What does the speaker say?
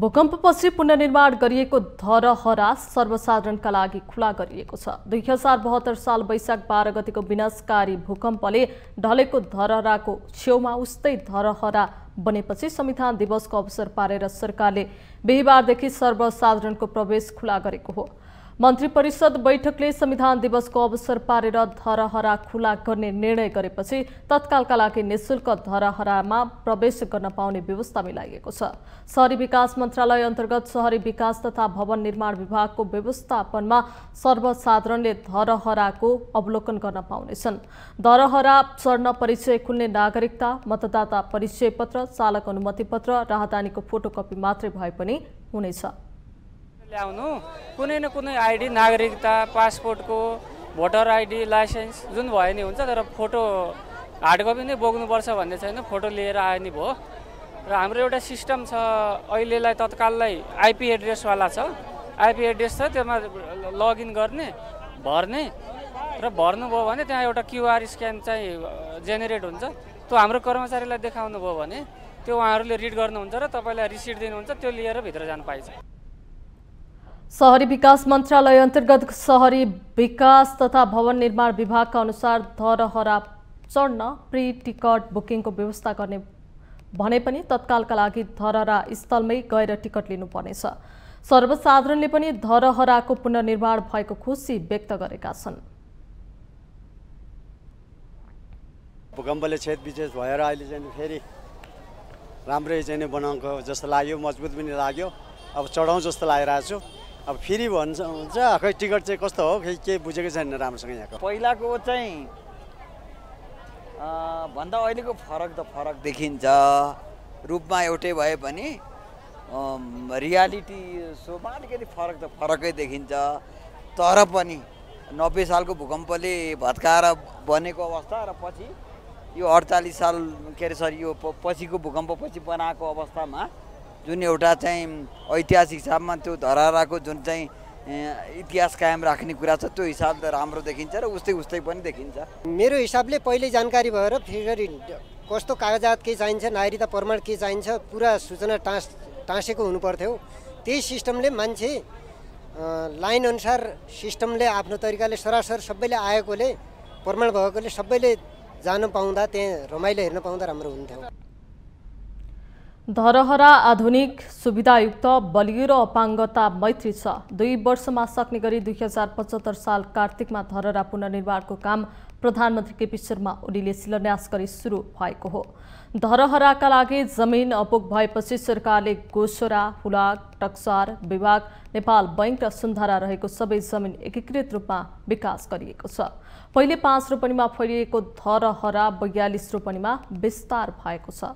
भूकम्पपछि पुनर्निर्माण गरिएको धरहरा सर्वसाधारणका लागि खुला गरिएको छ दुई हजार बहत्तर साल वैशाख बाह्र गतिको विनाशकारी भूकम्पले ढलेको धरहराको छेउमा उस्तै धरहरा बनेपछि संविधान दिवसको अवसर पारेर सरकारले बिहिबारदेखि सर्वसाधारणको प्रवेश खुला गरेको हो मन्त्री परिषद बैठकले संविधान दिवसको अवसर पारेर धरहरा खुला गर्ने निर्णय गरेपछि तत्कालका लागि निशुल्क धरहरामा प्रवेश गर्न पाउने व्यवस्था मिलाइएको छ शहरी विकास मन्त्रालय अन्तर्गत शहरी विकास तथा भवन निर्माण विभागको व्यवस्थापनमा सर्वसाधारणले धरहराको अवलोकन गर्न पाउनेछन् धरहरा चढ्न परिचय खुल्ने नागरिकता मतदाता परिचय पत्र चालक अनुमति पत्र राहदानीको फोटोकपी मात्रै भए पनि हुनेछ ल्याउनु कुनै न कुनै आइडी नागरिकता पासपोर्टको भोटर आइडी लाइसेन्स जुन भयो नि हुन्छ तर फोटो हार्ड कपी नै बोक्नुपर्छ भन्ने छैन फोटो लिएर आयो नि भयो र हाम्रो एउटा सिस्टम छ अहिलेलाई तत्काललाई आइपी एड्रेसवाला छ आइपी एड्रेस छ त्यसमा लगइन गर्ने भर्ने र भर्नुभयो भने त्यहाँ एउटा क्युआर स्क्यान चाहिँ जेनेरेट हुन्छ त्यो हाम्रो कर्मचारीलाई देखाउनु भयो भने त्यो उहाँहरूले रिड गर्नुहुन्छ र तपाईँलाई रिसिट दिनुहुन्छ त्यो लिएर भित्र जानु पाइन्छ सहरी विकास मन्त्रालय अन्तर्गत सहरी विकास तथा भवन निर्माण विभागका अनुसार धरहरा चढ्न प्री टिकट बुकिङको व्यवस्था गर्ने भने पनि तत्कालका लागि धरहरा स्थलमै गएर टिकट लिनुपर्नेछ सर्वसाधारणले पनि धरहराको पुनर्निर्माण भएको खुसी व्यक्त गरेका छन् भूकम्पले विशेष भएर अहिले चाहिँ फेरि राम्रै चाहिँ बनाएको जस्तो लाग्यो मजबुत पनि लाग्यो अब चढाउँ जस्तो लागिरहेको छु अब फेरि भन्छ हुन्छ खै टिकट चाहिँ कस्तो हो खै केही बुझेको छैन राम्रोसँग यहाँको पहिलाको चाहिँ भन्दा अहिलेको फरक त फरक देखिन्छ रूपमा एउटै भए पनि रियालिटी सोमा अलिकति फरक त फरकै देखिन्छ तर पनि नब्बे सालको भूकम्पले भत्काएर बनेको अवस्था र पछि यो अडचालिस साल के अरे सर यो पछिको भूकम्पपछि बनाएको अवस्थामा जुन एउटा चाहिँ ऐतिहासिक हिसाबमा त्यो धरहराको जुन चाहिँ इतिहास कायम राख्ने कुरा छ त्यो हिसाब त राम्रो देखिन्छ र उस्तै उस्तै पनि देखिन्छ मेरो हिसाबले पहिले जानकारी भएर फेरि कस्तो कागजात के चाहिन्छ नागरिकता प्रमाण के चाहिन्छ पुरा सूचना टाँस टाँसेको हुनुपर्थ्यो त्यही सिस्टमले मान्छे लाइनअनुसार सिस्टमले आफ्नो तरिकाले सरासर सबैले आएकोले प्रमाण भएकोले सबैले जानु पाउँदा त्यहाँ रमाइलो हेर्न पाउँदा राम्रो हुन्थ्यो धरहरा आधुनिक सुविधायुक्त बलियो र अपाङ्गता मैत्री छ दुई वर्षमा सक्ने गरी दुई हजार पचहत्तर साल कार्तिकमा धरहरा पुनर्निर्माणको काम प्रधानमन्त्री केपी शर्मा ओलीले शिलान्यास गरी सुरु भएको हो धरहराका लागि जमिन अपुग भएपछि सरकारले गोसरा हुलाक टक्सार विभाग नेपाल बैङ्क र सुन्धारा रहेको सबै जमिन एकीकृत रूपमा विकास गरिएको छ पहिले पाँच रोपनीमा फैलिएको धरहरा बयालिस रोपनीमा विस्तार भएको छ